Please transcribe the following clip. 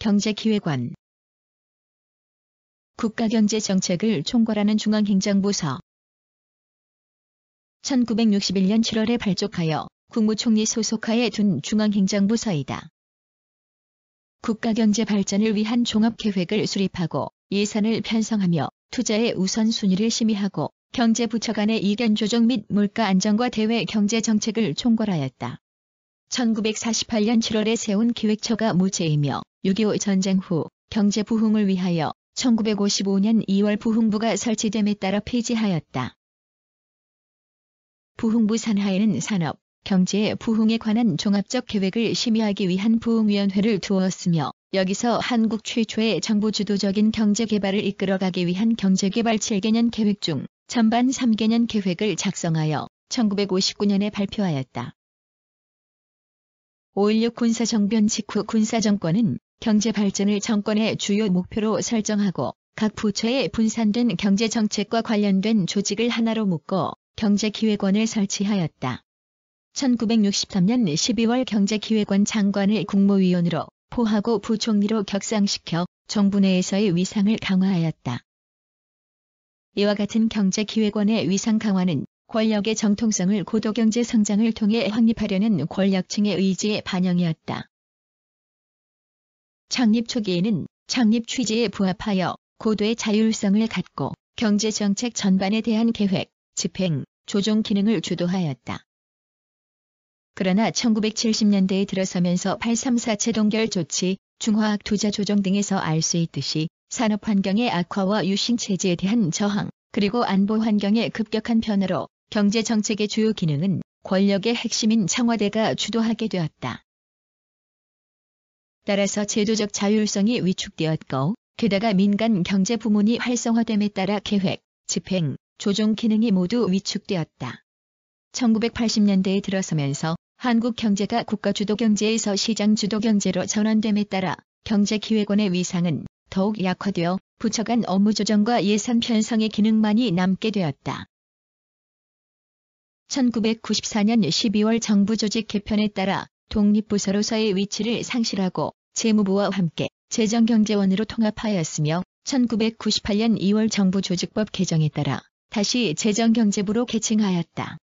경제기획관 국가경제정책을 총괄하는 중앙행정부서 1961년 7월에 발족하여 국무총리 소속하에 둔 중앙행정부서이다. 국가경제 발전을 위한 종합계획을 수립하고 예산을 편성하며 투자의 우선순위를 심의하고 경제부처 간의 이견 조정 및 물가 안정과 대외 경제정책을 총괄하였다. 1948년 7월에 세운 기획처가 무죄이며 6.25 전쟁 후 경제 부흥을 위하여 1955년 2월 부흥부가 설치됨에 따라 폐지하였다. 부흥부 산하에는 산업, 경제 부흥에 관한 종합적 계획을 심의하기 위한 부흥위원회를 두었으며 여기서 한국 최초의 정부 주도적인 경제개발을 이끌어가기 위한 경제개발 7개년 계획 중 전반 3개년 계획을 작성하여 1959년에 발표하였다. 5.16 군사정변 직후 군사정권은 경제발전을 정권의 주요 목표로 설정하고 각 부처에 분산된 경제정책과 관련된 조직을 하나로 묶어 경제기획원을 설치하였다. 1963년 12월 경제기획원 장관을 국무위원으로 포하고 부총리로 격상시켜 정부 내에서의 위상을 강화하였다. 이와 같은 경제기획원의 위상 강화는 권력의 정통성을 고도경제 성장을 통해 확립하려는 권력층의 의지의 반영이었다. 창립 초기에는 창립 취지에 부합하여 고도의 자율성을 갖고 경제정책 전반에 대한 계획, 집행, 조정 기능을 주도하였다. 그러나 1970년대에 들어서면서 834체동결 조치, 중화학 투자 조정 등에서 알 수 있듯이 산업 환경의 악화와 유신 체제에 대한 저항, 그리고 안보 환경의 급격한 변화로 경제정책의 주요 기능은 권력의 핵심인 청와대가 주도하게 되었다. 따라서 제도적 자율성이 위축되었고, 게다가 민간 경제 부문이 활성화됨에 따라 계획, 집행, 조정 기능이 모두 위축되었다. 1980년대에 들어서면서 한국 경제가 국가 주도 경제에서 시장 주도 경제로 전환됨에 따라 경제기획원의 위상은 더욱 약화되어 부처 간 업무 조정과 예산 편성의 기능만이 남게 되었다. 1994년 12월 정부 조직 개편에 따라 독립부서로서의 위치를 상실하고 재무부와 함께 재정경제원으로 통합하였으며 1998년 2월 정부 조직법 개정에 따라 다시 재정경제부로 개칭하였다.